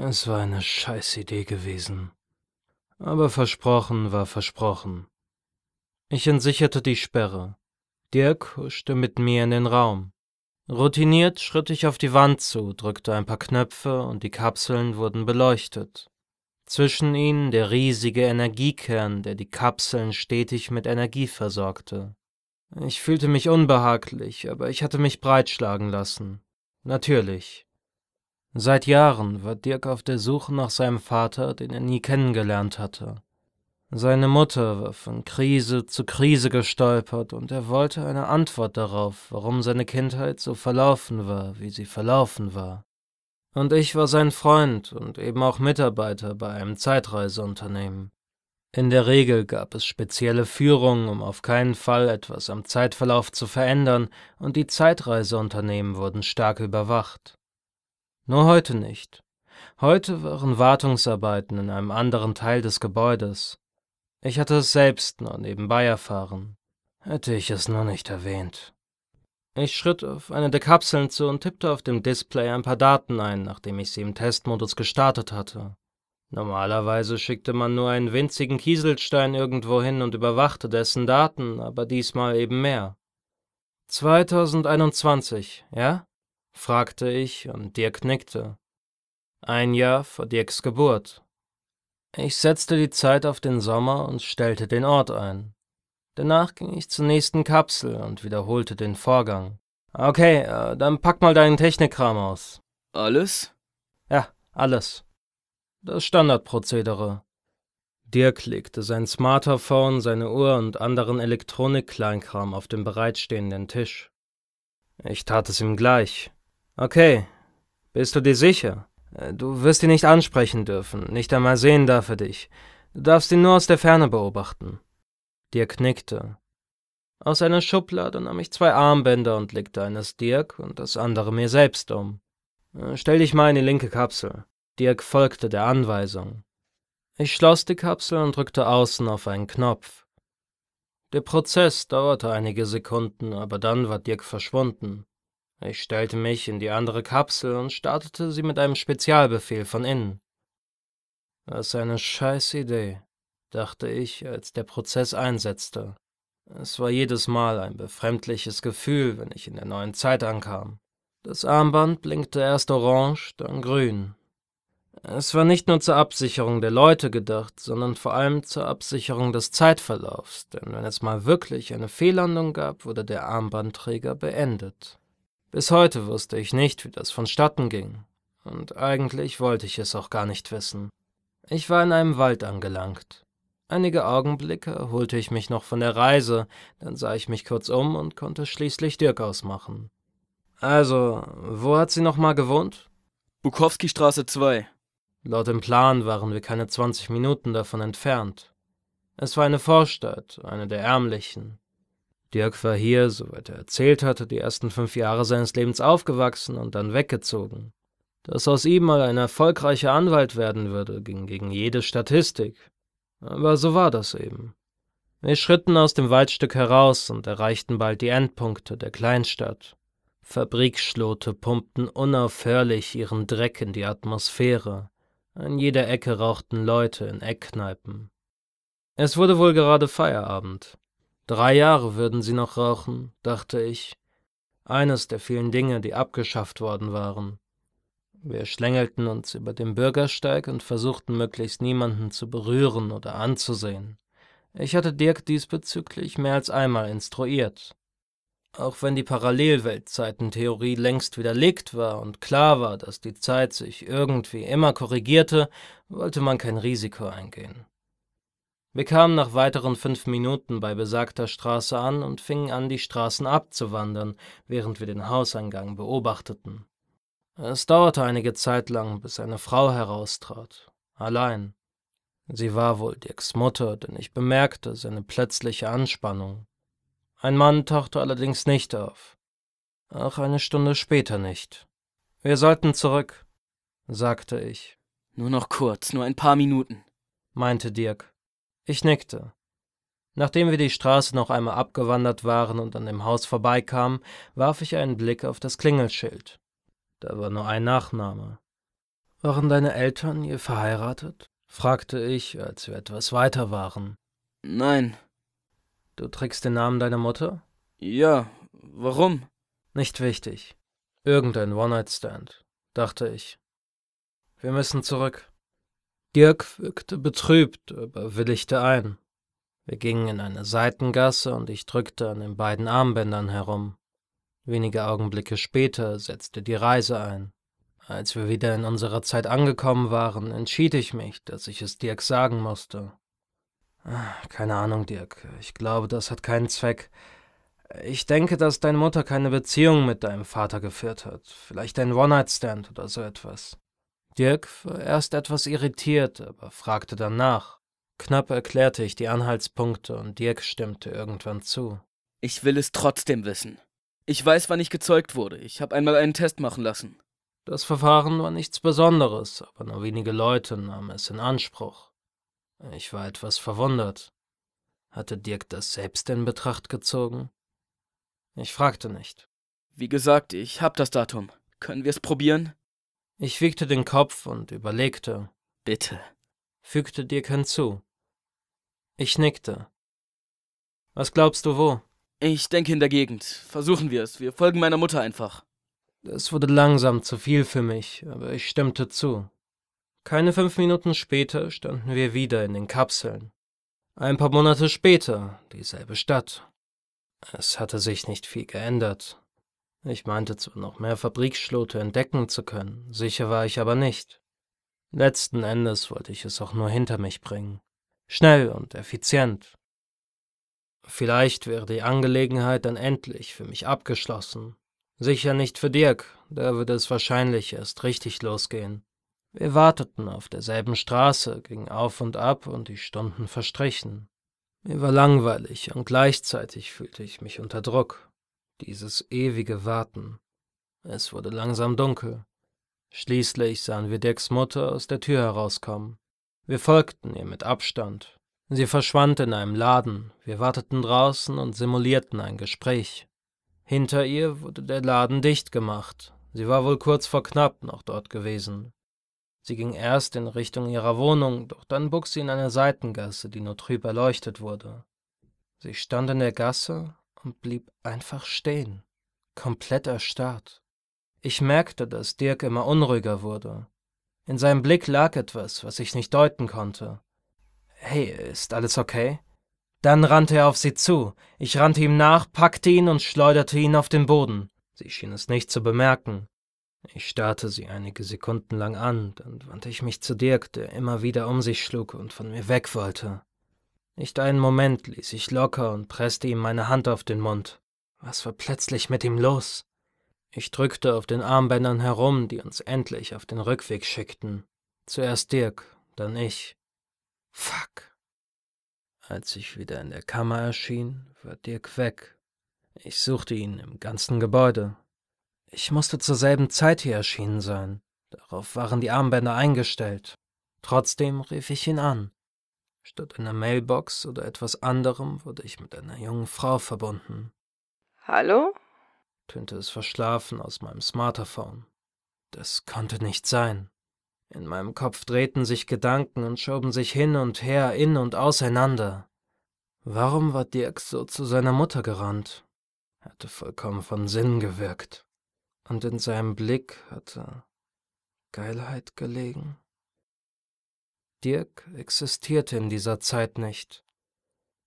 Es war eine Scheißidee gewesen. Aber versprochen war versprochen. Ich entsicherte die Sperre. Dirk huschte mit mir in den Raum. Routiniert schritt ich auf die Wand zu, drückte ein paar Knöpfe und die Kapseln wurden beleuchtet. Zwischen ihnen der riesige Energiekern, der die Kapseln stetig mit Energie versorgte. Ich fühlte mich unbehaglich, aber ich hatte mich breitschlagen lassen. Natürlich. Seit Jahren war Dirk auf der Suche nach seinem Vater, den er nie kennengelernt hatte. Seine Mutter war von Krise zu Krise gestolpert und er wollte eine Antwort darauf, warum seine Kindheit so verlaufen war, wie sie verlaufen war. Und ich war sein Freund und eben auch Mitarbeiter bei einem Zeitreiseunternehmen. In der Regel gab es spezielle Führungen, um auf keinen Fall etwas am Zeitverlauf zu verändern, und die Zeitreiseunternehmen wurden stark überwacht. Nur heute nicht. Heute waren Wartungsarbeiten in einem anderen Teil des Gebäudes. Ich hatte es selbst nur nebenbei erfahren. Hätte ich es nur nicht erwähnt. Ich schritt auf eine der Kapseln zu und tippte auf dem Display ein paar Daten ein, nachdem ich sie im Testmodus gestartet hatte. Normalerweise schickte man nur einen winzigen Kieselstein irgendwo hin und überwachte dessen Daten, aber diesmal eben mehr. 2021, ja? fragte ich und Dirk nickte. Ein Jahr vor Dirks Geburt. Ich setzte die Zeit auf den Sommer und stellte den Ort ein. Danach ging ich zur nächsten Kapsel und wiederholte den Vorgang. Okay, äh, dann pack mal deinen Technikkram aus. Alles? Ja, alles. Das Standardprozedere. Dirk legte sein Smartphone, seine Uhr und anderen Elektronikkleinkram auf den bereitstehenden Tisch. Ich tat es ihm gleich. Okay, bist du dir sicher? Äh, du wirst ihn nicht ansprechen dürfen, nicht einmal sehen darf er dich. Du darfst ihn nur aus der Ferne beobachten. Dirk nickte. Aus einer Schublade nahm ich zwei Armbänder und legte eines Dirk und das andere mir selbst um. Äh, stell dich mal in die linke Kapsel. Dirk folgte der Anweisung. Ich schloss die Kapsel und drückte außen auf einen Knopf. Der Prozess dauerte einige Sekunden, aber dann war Dirk verschwunden. Ich stellte mich in die andere Kapsel und startete sie mit einem Spezialbefehl von innen. Was eine scheiß Idee, dachte ich, als der Prozess einsetzte. Es war jedes Mal ein befremdliches Gefühl, wenn ich in der neuen Zeit ankam. Das Armband blinkte erst orange, dann grün. Es war nicht nur zur Absicherung der Leute gedacht, sondern vor allem zur Absicherung des Zeitverlaufs, denn wenn es mal wirklich eine Fehllandung gab, wurde der Armbandträger beendet. Bis heute wusste ich nicht, wie das vonstatten ging. Und eigentlich wollte ich es auch gar nicht wissen. Ich war in einem Wald angelangt. Einige Augenblicke holte ich mich noch von der Reise, dann sah ich mich kurz um und konnte schließlich Dirk ausmachen. Also, wo hat sie nochmal gewohnt? Bukowski-Straße 2. Laut dem Plan waren wir keine 20 Minuten davon entfernt. Es war eine Vorstadt, eine der ärmlichen. Dirk war hier, soweit er erzählt hatte, die ersten fünf Jahre seines Lebens aufgewachsen und dann weggezogen. Dass aus ihm mal ein erfolgreicher Anwalt werden würde, ging gegen jede Statistik. Aber so war das eben. Wir schritten aus dem Waldstück heraus und erreichten bald die Endpunkte der Kleinstadt. Fabrikschlote pumpten unaufhörlich ihren Dreck in die Atmosphäre. An jeder Ecke rauchten Leute in Eckkneipen. Es wurde wohl gerade Feierabend. Drei Jahre würden sie noch rauchen, dachte ich. Eines der vielen Dinge, die abgeschafft worden waren. Wir schlängelten uns über den Bürgersteig und versuchten möglichst niemanden zu berühren oder anzusehen. Ich hatte Dirk diesbezüglich mehr als einmal instruiert. Auch wenn die Parallelweltzeitentheorie längst widerlegt war und klar war, dass die Zeit sich irgendwie immer korrigierte, wollte man kein Risiko eingehen. Wir kamen nach weiteren fünf Minuten bei besagter Straße an und fingen an, die Straßen abzuwandern, während wir den Hauseingang beobachteten. Es dauerte einige Zeit lang, bis eine Frau heraustrat, allein. Sie war wohl Dirks Mutter, denn ich bemerkte seine plötzliche Anspannung. Ein Mann tauchte allerdings nicht auf. Auch eine Stunde später nicht. Wir sollten zurück, sagte ich. Nur noch kurz, nur ein paar Minuten, meinte Dirk. Ich nickte. Nachdem wir die Straße noch einmal abgewandert waren und an dem Haus vorbeikamen, warf ich einen Blick auf das Klingelschild. Da war nur ein Nachname. Waren deine Eltern je verheiratet? fragte ich, als wir etwas weiter waren. Nein. Du trägst den Namen deiner Mutter? Ja, warum? Nicht wichtig. Irgendein One-Night-Stand, dachte ich. Wir müssen zurück. Dirk wirkte betrübt, aber willigte ein. Wir gingen in eine Seitengasse und ich drückte an den beiden Armbändern herum. Wenige Augenblicke später setzte die Reise ein. Als wir wieder in unserer Zeit angekommen waren, entschied ich mich, dass ich es Dirk sagen musste. Ah, keine Ahnung, Dirk. Ich glaube, das hat keinen Zweck. Ich denke, dass deine Mutter keine Beziehung mit deinem Vater geführt hat. Vielleicht ein One-Night-Stand oder so etwas. Dirk war erst etwas irritiert, aber fragte danach. Knapp erklärte ich die Anhaltspunkte und Dirk stimmte irgendwann zu. Ich will es trotzdem wissen. Ich weiß, wann ich gezeugt wurde. Ich habe einmal einen Test machen lassen. Das Verfahren war nichts Besonderes, aber nur wenige Leute nahmen es in Anspruch. Ich war etwas verwundert. Hatte Dirk das selbst in Betracht gezogen? Ich fragte nicht. Wie gesagt, ich hab das Datum. Können wir es probieren? Ich wiegte den Kopf und überlegte. Bitte, fügte Dirk hinzu. Ich nickte. Was glaubst du wo? Ich denke in der Gegend. Versuchen wir es. Wir folgen meiner Mutter einfach. Es wurde langsam zu viel für mich, aber ich stimmte zu. Keine fünf Minuten später standen wir wieder in den Kapseln. Ein paar Monate später, dieselbe Stadt. Es hatte sich nicht viel geändert. Ich meinte zwar noch mehr Fabrikschlote entdecken zu können, sicher war ich aber nicht. Letzten Endes wollte ich es auch nur hinter mich bringen. Schnell und effizient. Vielleicht wäre die Angelegenheit dann endlich für mich abgeschlossen. Sicher nicht für Dirk, da würde es wahrscheinlich erst richtig losgehen. Wir warteten auf derselben Straße, gingen auf und ab und die Stunden verstrichen. Mir war langweilig und gleichzeitig fühlte ich mich unter Druck. Dieses ewige Warten. Es wurde langsam dunkel. Schließlich sahen wir Decks Mutter aus der Tür herauskommen. Wir folgten ihr mit Abstand. Sie verschwand in einem Laden. Wir warteten draußen und simulierten ein Gespräch. Hinter ihr wurde der Laden dicht gemacht. Sie war wohl kurz vor knapp noch dort gewesen. Sie ging erst in Richtung ihrer Wohnung, doch dann bog sie in eine Seitengasse, die nur trüb erleuchtet wurde. Sie stand in der Gasse und blieb einfach stehen, komplett erstarrt. Ich merkte, dass Dirk immer unruhiger wurde. In seinem Blick lag etwas, was ich nicht deuten konnte. Hey, ist alles okay? Dann rannte er auf sie zu. Ich rannte ihm nach, packte ihn und schleuderte ihn auf den Boden. Sie schien es nicht zu bemerken. Ich starrte sie einige Sekunden lang an, dann wandte ich mich zu Dirk, der immer wieder um sich schlug und von mir weg wollte. Nicht einen Moment ließ ich locker und presste ihm meine Hand auf den Mund. Was war plötzlich mit ihm los? Ich drückte auf den Armbändern herum, die uns endlich auf den Rückweg schickten. Zuerst Dirk, dann ich. Fuck. Als ich wieder in der Kammer erschien, war Dirk weg. Ich suchte ihn im ganzen Gebäude. Ich musste zur selben Zeit hier erschienen sein. Darauf waren die Armbänder eingestellt. Trotzdem rief ich ihn an. Statt einer Mailbox oder etwas anderem wurde ich mit einer jungen Frau verbunden. Hallo? tönte es verschlafen aus meinem Smartphone. Das konnte nicht sein. In meinem Kopf drehten sich Gedanken und schoben sich hin und her, in und auseinander. Warum war Dirk so zu seiner Mutter gerannt? Er Hatte vollkommen von Sinn gewirkt. Und in seinem Blick hatte Geilheit gelegen. Dirk existierte in dieser Zeit nicht.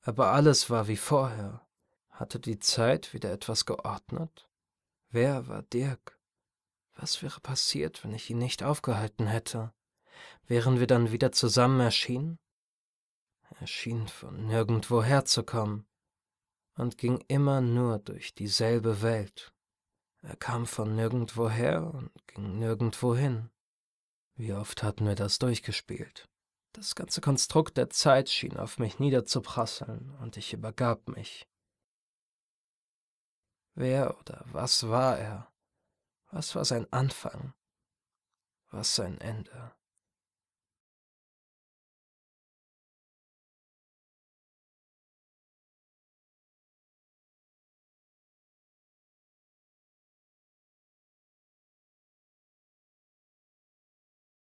Aber alles war wie vorher. Hatte die Zeit wieder etwas geordnet? Wer war Dirk? Was wäre passiert, wenn ich ihn nicht aufgehalten hätte? Wären wir dann wieder zusammen erschienen? Er schien von nirgendwo herzukommen und ging immer nur durch dieselbe Welt. Er kam von nirgendwoher und ging nirgendwo hin. Wie oft hatten wir das durchgespielt? Das ganze Konstrukt der Zeit schien auf mich niederzuprasseln, und ich übergab mich. Wer oder was war er? Was war sein Anfang? Was sein Ende?